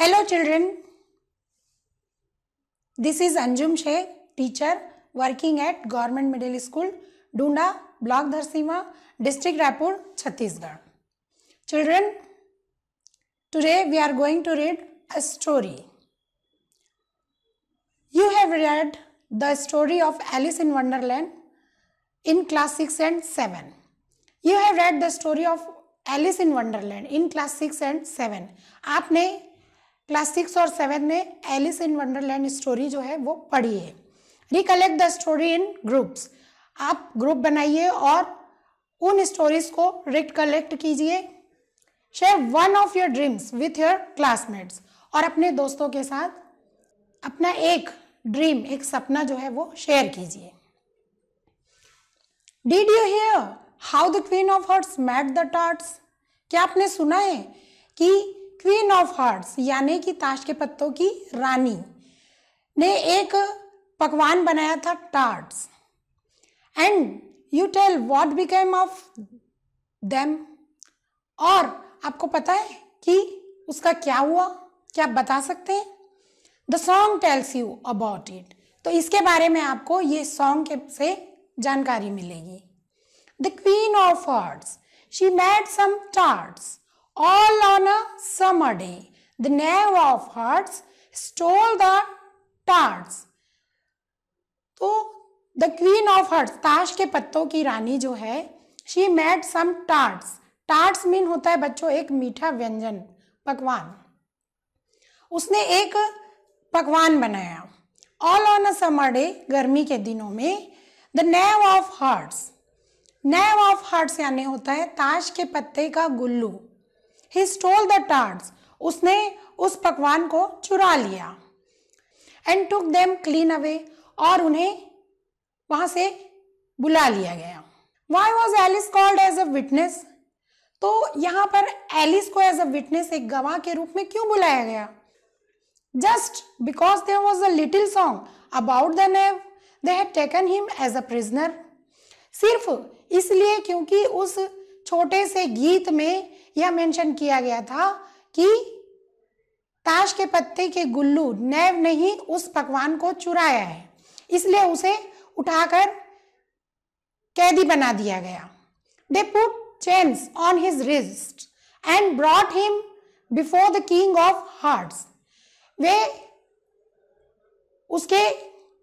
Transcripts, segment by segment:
Hello children, this is Anjum Shay, teacher working at Government Middle School, Dunda, Block Dharsima, District Raipur, Chhattisgarh. Children, today we are going to read a story. You have read the story of Alice in Wonderland in class 6 and 7. You have read the story of Alice in Wonderland in class 6 and 7. आपने class six और seven में Alice in Wonderland story जो है वो पढ़िए recollect the story in groups आप group बनाइए और उन स्टोरीज को रिकलेक्ट कीजिए share one of your dreams with your classmates और अपने दोस्तों के साथ अपना एक ड्रीम एक सपना जो है वो शेयर कीजिए did you hear how the Queen of Hearts made the tarts क्या आपने सुना है कि क्वीन ऑफ हार्ट्स यानी कि ताश के पत्तों की रानी ने एक पकवान बनाया था tarts and you tell what became of them और आपको पता है कि उसका क्या हुआ क्या आप बता सकते हैं the song tells you about it तो इसके बारे में आपको ये सॉन्ग के से जानकारी मिलेगी the Queen of Hearts she made some tarts all on a summer day. The knave of hearts stole the tarts. तो द क्वीन ऑफ हर्ट्स ताश के पत्तों की रानी जो है she made some tarts tarts mean होता है बच्चों एक मीठा व्यंजन पकवान उसने एक पकवान बनाया all on a summer day गर्मी के दिनों में the naive of Hearts Knave of Hearts यानी होता है ताश के पत्ते का गुल्लू ही स्टोल द टार्ट्स उसने उस पकवान को चुरा लिया and took them clean away और उन्हें वहां से बुला लिया गया why was Alice called as a witness तो यहां पर एलिस को एज अ विटनेस एक गवाह के रूप में क्यों बुलाया गया just because there was a little song about the knave they had taken him as a prisoner सिर्फ इसलिए क्योंकि उस छोटे से गीत में यह मेंशन किया गया था कि ताश के पत्ते के गुल्लू नैव ने ही उस पकवान को चुराया है इसलिए उसे उठाकर कैदी बना दिया गया they put chains on his wrist and brought him before the king of hearts वे उसके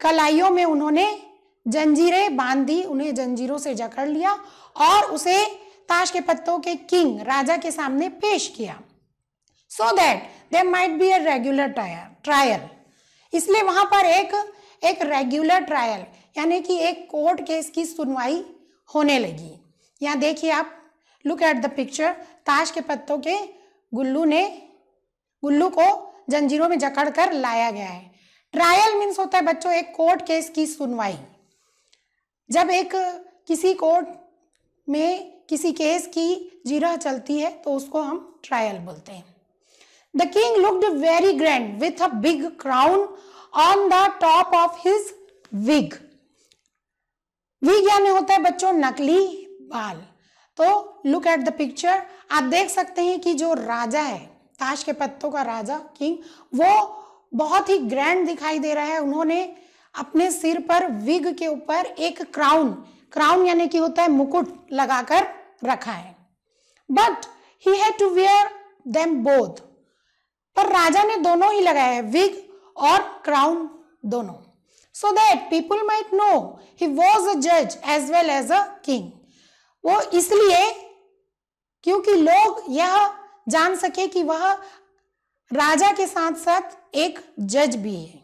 कलाइयों में उन्होंने जंजीरें बांध दी उन्हें जंजीरों से जकड़ लिया और उसे ताश के पत्तों के किंग राजा के सामने पेश किया so that they might be a regular trial इसलिए वहां पर एक एक रेगुलर ट्रायल यानी कि एक कोर्ट केस की सुनवाई होने लगी यहाँ देखिए आप लुक एट द पिक्चर ताश के पत्तों के गुल्लू ने गुल्लू को जंजीरों में जकड़ कर लाया गया है ट्रायल मीन्स होता है बच्चों एक कोर्ट केस की सुनवाई जब एक किसी कोर्ट में किसी केस की जीरा चलती है तो उसको हम ट्रायल बोलते हैं the king looked very grand with a big crown on the top of his wig wig यानी होता है बच्चों नकली बाल तो लुक एट द पिक्चर आप देख सकते हैं कि जो राजा है ताश के पत्तों का राजा किंग वो बहुत ही ग्रैंड दिखाई दे रहा है उन्होंने अपने सिर पर विग के ऊपर एक क्राउन क्राउन यानी कि होता है मुकुट लगाकर रखा है but he had to wear them both पर राजा ने दोनों ही लगाया है विग और क्राउन दोनों so that people might know he was a जज as well as a king वो इसलिए क्योंकि लोग यह जान सके कि वह राजा के साथ साथ एक जज भी है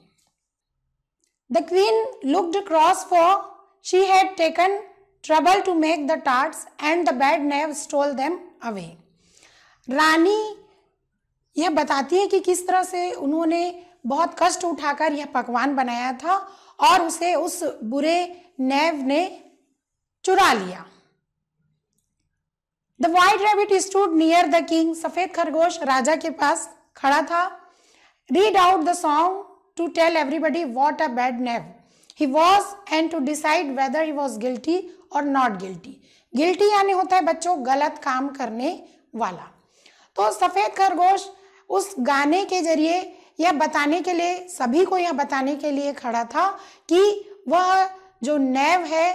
the queen looked cross for she had taken trouble to make the tarts and the bad knave stole them away. रानी यह बताती है कि किस तरह से उन्होंने बहुत कष्ट उठाकर यह पकवान बनाया था और उसे उस बुरे नेव ने चुरा लिया the white rabbit stood near the king सफेद खरगोश राजा के पास खड़ा था read out the song to tell everybody what a bad knave he was and to decide whether he was guilty or not guilty guilty यानी होता है बच्चों गलत काम करने वाला तो सफ़ेद खरगोश उस गाने के जरिए यह बताने के लिए सभी को यह बताने के लिए खड़ा था कि वह जो नैव है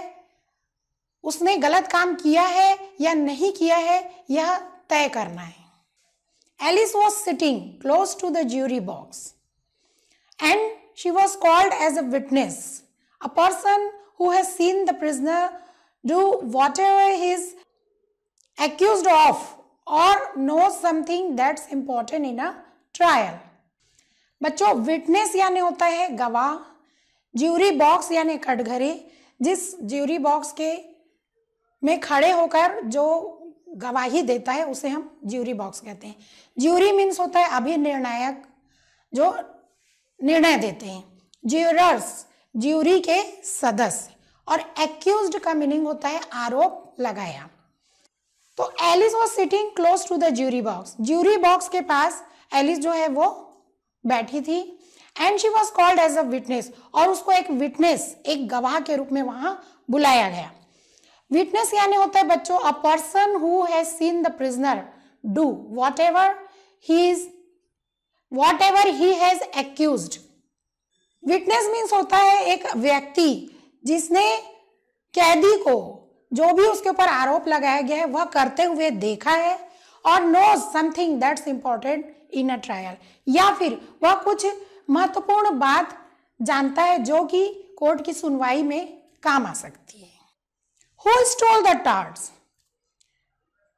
उसने गलत काम किया है या नहीं किया है यह तय करना है Alice was sitting close to the jury box and she was called as a witness A person who has seen the prisoner do whatever he is accused of or know something that's important in a trial. बच्चों witness यानी होता है गवाह jury box यानी कटघरे जिस jury box के में खड़े होकर जो गवाही देता है उसे हम ज्यूरी बॉक्स कहते हैं ज्यूरी मीन्स होता है अभिनिर्णायक जो निर्णय देते हैं ज्यूरर्स ज्यूरी के सदस्य और एक्यूज का मीनिंग होता है आरोप लगाया तो Alice was sitting close to the jury box jury box के पास एलिस जो है वो बैठी थी and she was called as a witness और उसको एक विटनेस एक गवाह के रूप में वहां बुलाया गया विटनेस यानी होता है बच्चों a person who has seen the prisoner do whatever he is whatever he has accused witness means होता है एक व्यक्ति जिसने कैदी को जो भी उसके ऊपर आरोप लगाया गया है वह करते हुए देखा है और know something that's important in a trial या फिर वह कुछ महत्वपूर्ण बात जानता है जो कि कोर्ट की सुनवाई में काम आ सकती है who stole the tarts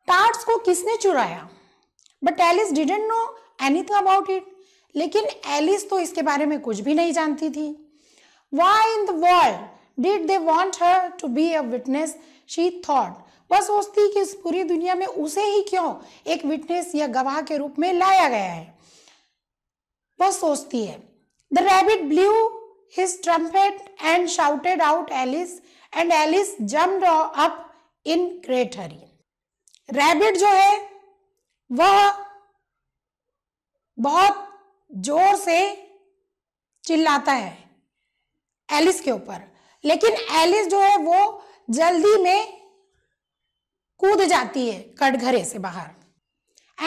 tarts को किसने चुराया but Alice didn't know anything about it लेकिन एलिस तो इसके बारे में कुछ भी नहीं जानती थी why in the world did they want her to be a witness she thought वह सोचती कि इस पूरी दुनिया में उसे ही क्यों एक विटनेस या गवाह के रूप में लाया गया है वह सोचती है the rabbit blew his trumpet and shouted out Alice and Alice jump up in great hurry rabbit जो है वह बहुत जोर से चिल्लाता है एलिस के ऊपर लेकिन एलिस जो है वो जल्दी में कूद जाती है कटघरे से बाहर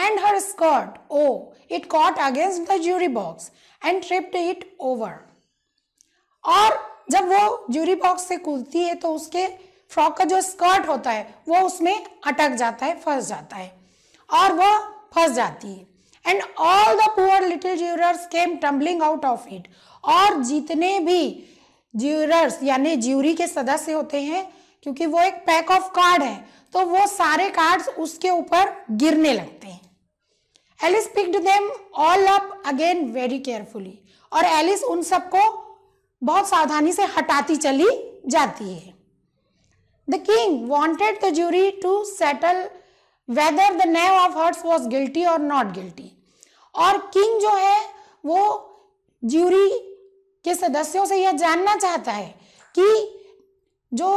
and her skirt oh it caught against the jury box and tripped it over और जब वो ज्यूरी बॉक्स से कूदती है तो उसके फ्रॉक का जो स्कर्ट होता है वो उसमें अटक जाता है फंस जाता है और वो फंस जाती है and all the poor little jurors came tumbling out of it और जितने भी jurors यानी ज्यूरी के सदस्य होते हैं क्योंकि वो एक pack of कार्ड है तो वो सारे कार्ड्स उसके ऊपर गिरने लगते हैं Alice picked them all up again very carefully और एलिस उन सबको बहुत सावधानी से हटाती चली जाती है the king wanted the jury to settle whether the naive of hearts was guilty or not guilty और किंग जो है वो ज्यूरी के सदस्यों से यह जानना चाहता है कि जो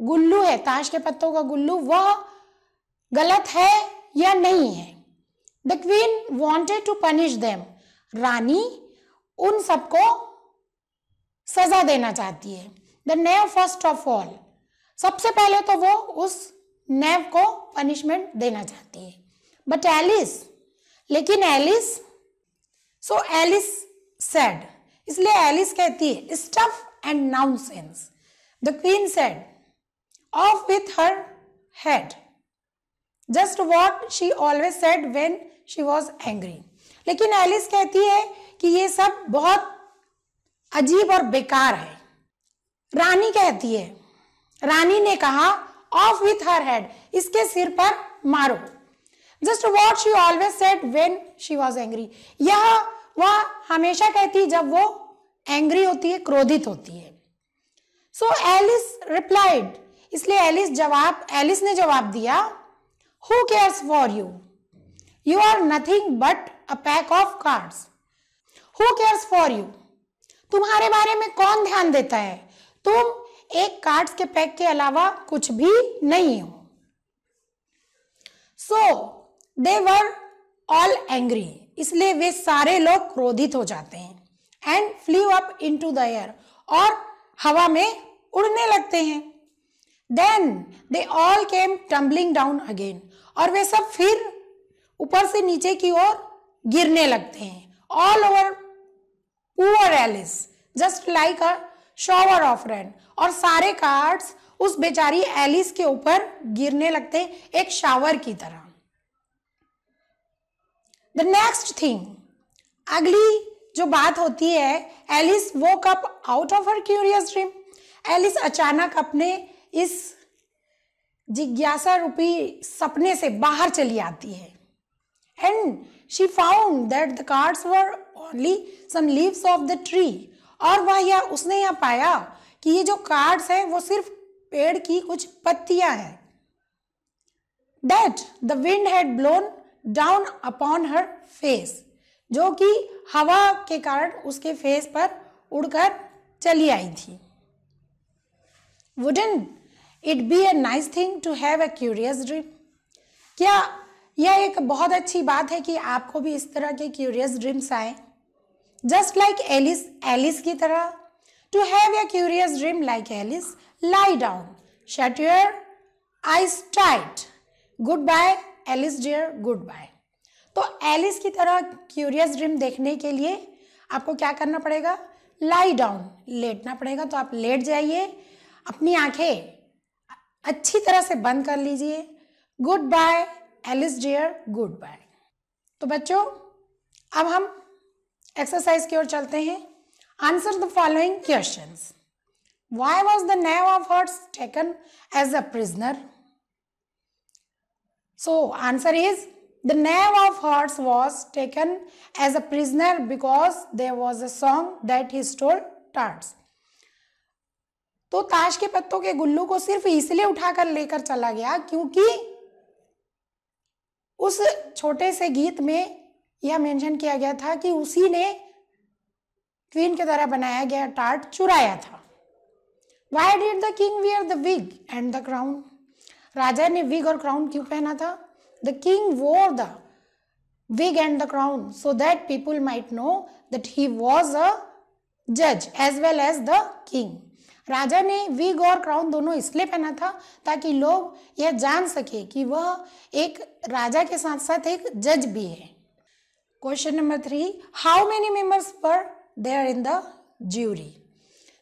गुल्लू है ताश के पत्तों का गुल्लू वह गलत है या नहीं है the queen wanted to punish them रानी उन सबको सजा देना चाहती है the knave first of all सबसे पहले तो वो उस नेव को पनिशमेंट देना चाहती है बट एलिस लेकिन एलिस सो एलिस सेड इसलिए एलिस कहती है stuff and nonsense the queen said off with her head just what she always said when she was angry लेकिन एलिस कहती है कि ये सब बहुत अजीब और बेकार है रानी कहती है रानी ने कहा ऑफ विथ हर हेड इसके सिर पर मारो just what she always said when she was angry यह वह हमेशा कहती जब वो एंग्री होती है क्रोधित होती है सो एलिस रिप्लाइड इसलिए एलिस जवाब एलिस ने जवाब दिया who cares for you you are nothing but a pack of cards who cares for you तुम्हारे बारे में कौन ध्यान देता है तुम एक कार्ड्स के पैक के अलावा कुछ भी नहीं हो सो दे वर ऑल एंग्री इसलिए वे सारे लोग क्रोधित हो जाते हैं and flew up into the air और हवा में उड़ने लगते हैं then they all came tumbling down again और वे सब फिर ऊपर से नीचे की ओर गिरने लगते हैं all over poor Alice just like a shower of rain और सारे कार्ड्स उस बेचारी एलिस के ऊपर गिरने लगते एक शावर की तरह द नेक्स्ट थिंग अगली जो बात होती है Alice woke up out of her curious dream Alice अचानक अपने इस जिज्ञासा रूपी सपने से बाहर चली आती है and she found that the cards were only some leaves of the tree और वह यह उसने यह पाया कि ये जो कार्ड्स हैं वो सिर्फ पेड़ की कुछ पत्तियां हैं that the wind had blown down upon her face जो कि हवा के कारण उसके फेस पर उड़कर चली आई थी wouldn't it be a nice thing to have a curious dream क्या यह एक बहुत अच्छी बात है कि आपको भी इस तरह के क्यूरियस ड्रीम्स आए जस्ट लाइक एलिस एलिस की तरह to have a curious dream like Alice lie down shut your eyes tight goodbye Alice dear goodbye तो एलिस की तरह क्यूरियस ड्रीम देखने के लिए आपको क्या करना पड़ेगा लाई डाउन लेटना पड़ेगा तो आप लेट जाइए अपनी आंखें अच्छी तरह से बंद कर लीजिए goodbye Alice dear goodbye तो बच्चों अब हम एक्सरसाइज की ओर चलते हैं answer the following question why was the naive of hearts taken as a prisoner so answer is The nave of hearts was taken as a prisoner because there was a song that he stole tarts. तो ताश के पत्तों के गुल्लू को सिर्फ इसलिए उठाकर लेकर चला गया क्योंकि उस छोटे से गीत में यह मेंशन किया गया था कि उसी ने क्वीन के द्वारा बनाया गया टार्ट चुराया था why did the king wear the wig and the crown राजा ने विग और क्राउन क्यों पहना था the king wore the wig and the crown so that people might know that he was a जज as well as the king राजा ने wig और क्राउन दोनों इसलिए पहना था ताकि लोग यह जान सके कि वह एक राजा के साथ साथ एक जज भी है question number three how many members पर they are in the jury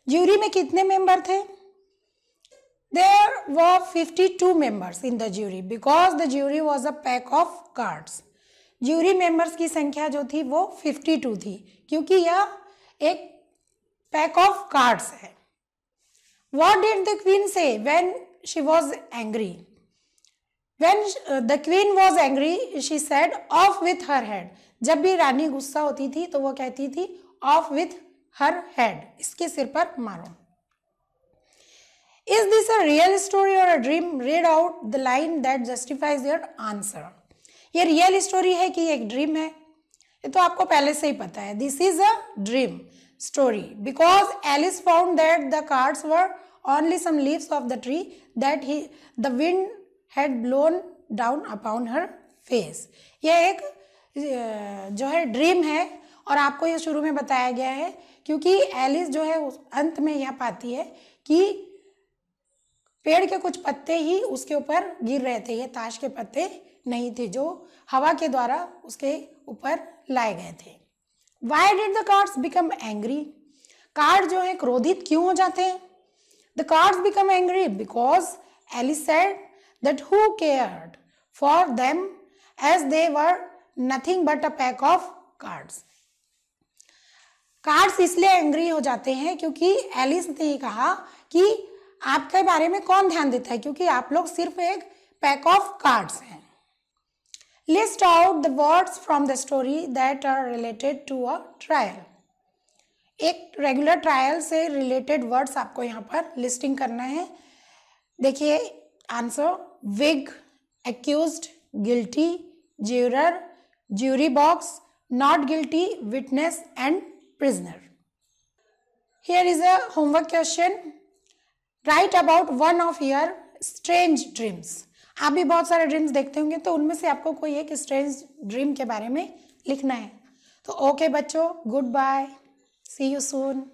jury में कितने मेंबर थे there was fifty two members in the jury because the jury was a pack of cards jury members की संख्या जो थी वो fifty to थी क्योंकि यह एक पैक ऑफ कार्ड्स है what did the queen say when she was angry when the queen was angry she said off with her head जब भी रानी गुस्सा होती थी तो वो कहती थी ऑफ विथ हर हेड इसके सिर पर मारो is this a real story or a dream read out the line that justifies your answer ये रियल स्टोरी है कि एक ड्रीम है ये तो आपको पहले से ही पता है this is a dream story because Alice found that the cards were only some leaves of the tree that ही the wind had blown down upon her face यह एक जो है ड्रीम है और आपको ये शुरू में बताया गया है क्योंकि एलिस जो है उस अंत में यह पाती है कि पेड़ के कुछ पत्ते ही उसके ऊपर गिर रहे थे ये ताश के पत्ते नहीं थे जो हवा के द्वारा उसके ऊपर लाए गए थे why did the cards become angry card जो है क्रोधित क्यों हो जाते हैं the cards become angry because Alice said that who cared for them as they were nothing but a pack of cards cards इसलिए एंग्री हो जाते हैं क्योंकि एलिस ने ही कहा कि आपके बारे में कौन ध्यान देता है क्योंकि आप लोग सिर्फ एक पैक ऑफ कार्ड्स हैं list out the words from the story that are related to a trial एक रेगुलर ट्रायल से रिलेटेड वर्ड्स आपको यहाँ पर लिस्टिंग करना है देखिए answer wig accuse guilty juror jury box, not guilty, witness and prisoner. Here is a homework question. Write about one of your strange dreams. आप भी बहुत सारे ड्रीम्स देखते होंगे तो उनमें से आपको कोई एक स्ट्रेंज ड्रीम के बारे में लिखना है तो ओके okay बच्चों goodbye see you soon